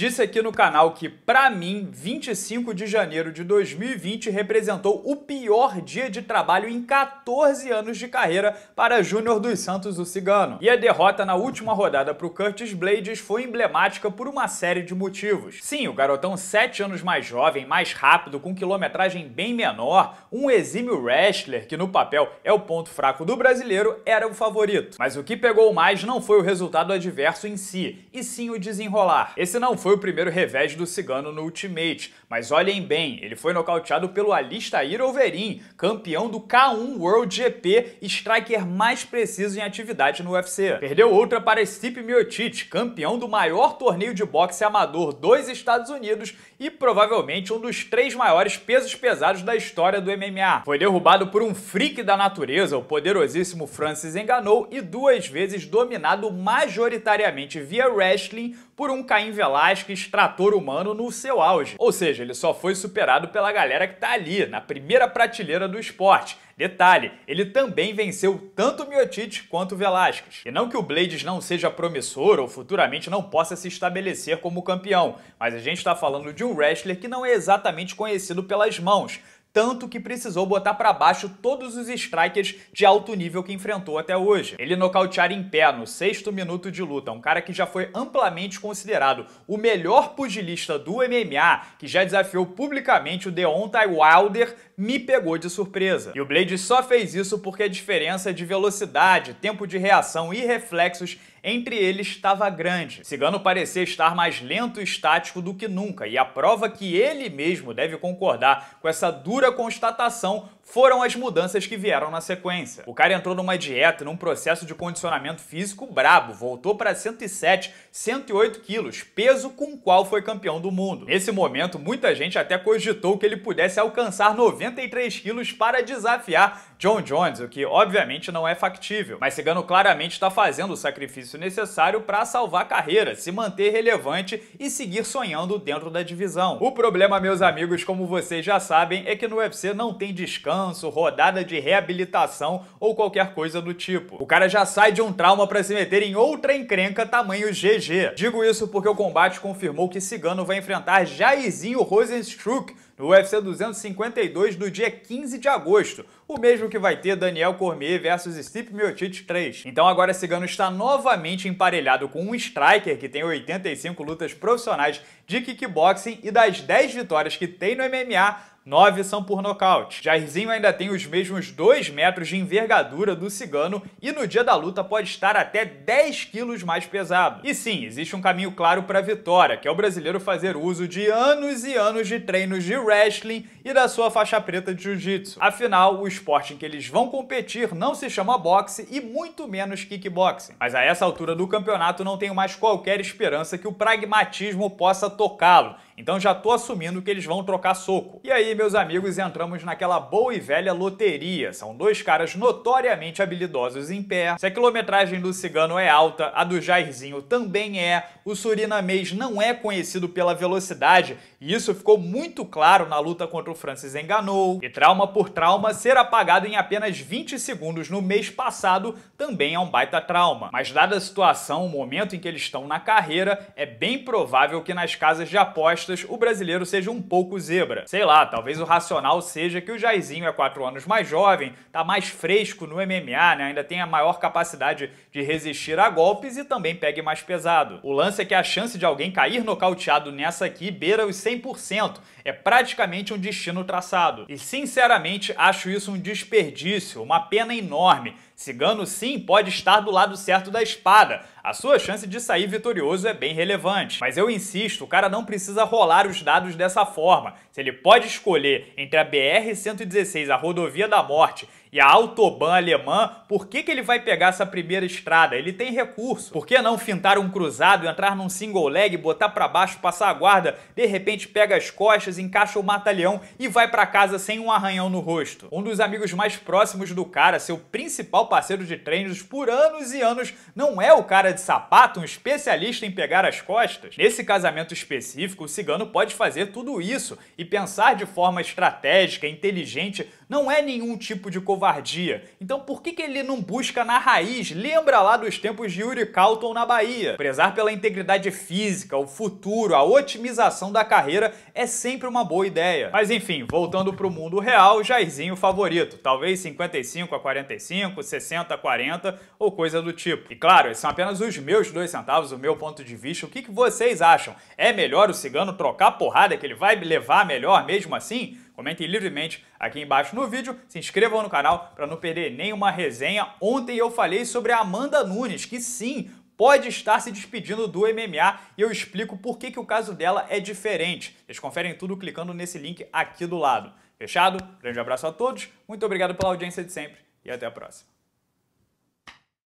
Disse aqui no canal que, para mim, 25 de janeiro de 2020 representou o pior dia de trabalho em 14 anos de carreira para Júnior dos Santos, o cigano. E a derrota na última rodada para o Curtis Blades foi emblemática por uma série de motivos. Sim, o garotão 7 anos mais jovem, mais rápido, com quilometragem bem menor, um exímio wrestler, que no papel é o ponto fraco do brasileiro, era o favorito. Mas o que pegou mais não foi o resultado adverso em si, e sim o desenrolar. Esse não foi foi o primeiro revés do Cigano no Ultimate, mas olhem bem, ele foi nocauteado pelo Alistair Overeem, campeão do K1 World GP, striker mais preciso em atividade no UFC. Perdeu outra para Stipe Miocic, campeão do maior torneio de boxe amador dos Estados Unidos e provavelmente um dos três maiores pesos pesados da história do MMA. Foi derrubado por um freak da natureza, o poderosíssimo Francis Enganou, e duas vezes dominado majoritariamente via wrestling por um Caim Velasquez, trator humano, no seu auge. Ou seja, ele só foi superado pela galera que tá ali, na primeira prateleira do esporte. Detalhe, ele também venceu tanto Miotic quanto Velasquez. E não que o Blades não seja promissor ou futuramente não possa se estabelecer como campeão, mas a gente está falando de um wrestler que não é exatamente conhecido pelas mãos, tanto que precisou botar para baixo todos os strikers de alto nível que enfrentou até hoje. Ele nocautear em pé no sexto minuto de luta, um cara que já foi amplamente considerado o melhor pugilista do MMA, que já desafiou publicamente o Deontay Wilder, me pegou de surpresa. E o Blade só fez isso porque a diferença de velocidade, tempo de reação e reflexos entre eles estava grande, Cigano parecia estar mais lento e estático do que nunca, e a prova que ele mesmo deve concordar com essa dura constatação foram as mudanças que vieram na sequência. O cara entrou numa dieta, num processo de condicionamento físico brabo, voltou para 107, 108 quilos, peso com qual foi campeão do mundo. Nesse momento, muita gente até cogitou que ele pudesse alcançar 93 quilos para desafiar John Jones, o que obviamente não é factível. Mas Cigano claramente está fazendo o sacrifício necessário para salvar a carreira, se manter relevante e seguir sonhando dentro da divisão. O problema, meus amigos, como vocês já sabem, é que no UFC não tem descanso descanso, rodada de reabilitação ou qualquer coisa do tipo. O cara já sai de um trauma para se meter em outra encrenca tamanho GG. Digo isso porque o combate confirmou que Cigano vai enfrentar Jairzinho Rosenstruck no UFC 252 do dia 15 de agosto, o mesmo que vai ter Daniel Cormier versus Steve Miocic 3. Então agora Cigano está novamente emparelhado com um striker que tem 85 lutas profissionais de kickboxing e das 10 vitórias que tem no MMA, 9 são por nocaute. Jairzinho ainda tem os mesmos 2 metros de envergadura do cigano e no dia da luta pode estar até 10 quilos mais pesado. E sim, existe um caminho claro para a vitória, que é o brasileiro fazer uso de anos e anos de treinos de wrestling e da sua faixa preta de jiu-jitsu. Afinal, o esporte em que eles vão competir não se chama boxe e muito menos kickboxing. Mas a essa altura do campeonato não tenho mais qualquer esperança que o pragmatismo possa tocá-lo então já tô assumindo que eles vão trocar soco. E aí, meus amigos, entramos naquela boa e velha loteria. São dois caras notoriamente habilidosos em pé. Se a quilometragem do Cigano é alta, a do Jairzinho também é. O Surinamês não é conhecido pela velocidade, e isso ficou muito claro na luta contra o Francis Enganou. E trauma por trauma, ser apagado em apenas 20 segundos no mês passado também é um baita trauma. Mas dada a situação, o momento em que eles estão na carreira, é bem provável que nas casas de apostas o brasileiro seja um pouco zebra. Sei lá, talvez o racional seja que o Jairzinho é 4 anos mais jovem, tá mais fresco no MMA, né? ainda tem a maior capacidade de resistir a golpes e também pegue mais pesado. O lance é que a chance de alguém cair nocauteado nessa aqui beira os 100%, é praticamente um destino traçado. E sinceramente acho isso um desperdício, uma pena enorme Cigano sim pode estar do lado certo da espada. A sua chance de sair vitorioso é bem relevante. Mas eu insisto, o cara não precisa rolar os dados dessa forma. Se ele pode escolher entre a BR-116, a rodovia da morte e a autobahn alemã, por que, que ele vai pegar essa primeira estrada? Ele tem recurso. Por que não fintar um cruzado, entrar num single leg, botar para baixo, passar a guarda, de repente pega as costas, encaixa o mata-leão e vai para casa sem um arranhão no rosto? Um dos amigos mais próximos do cara, seu principal parceiro de treinos por anos e anos, não é o cara de sapato, um especialista em pegar as costas? Nesse casamento específico, o cigano pode fazer tudo isso e pensar de forma estratégica, inteligente, não é nenhum tipo de covardia covardia. Então por que, que ele não busca na raiz? Lembra lá dos tempos de Yuri Calton na Bahia. Prezar pela integridade física, o futuro, a otimização da carreira é sempre uma boa ideia. Mas enfim, voltando para o mundo real, Jairzinho favorito. Talvez 55 a 45, 60 a 40 ou coisa do tipo. E claro, esses são apenas os meus dois centavos, o meu ponto de vista. O que, que vocês acham? É melhor o cigano trocar porrada que ele vai levar melhor mesmo assim? Comentem livremente aqui embaixo no vídeo, se inscrevam no canal para não perder nenhuma resenha. Ontem eu falei sobre a Amanda Nunes, que sim, pode estar se despedindo do MMA e eu explico por que, que o caso dela é diferente. Vocês conferem tudo clicando nesse link aqui do lado. Fechado? Grande abraço a todos, muito obrigado pela audiência de sempre e até a próxima.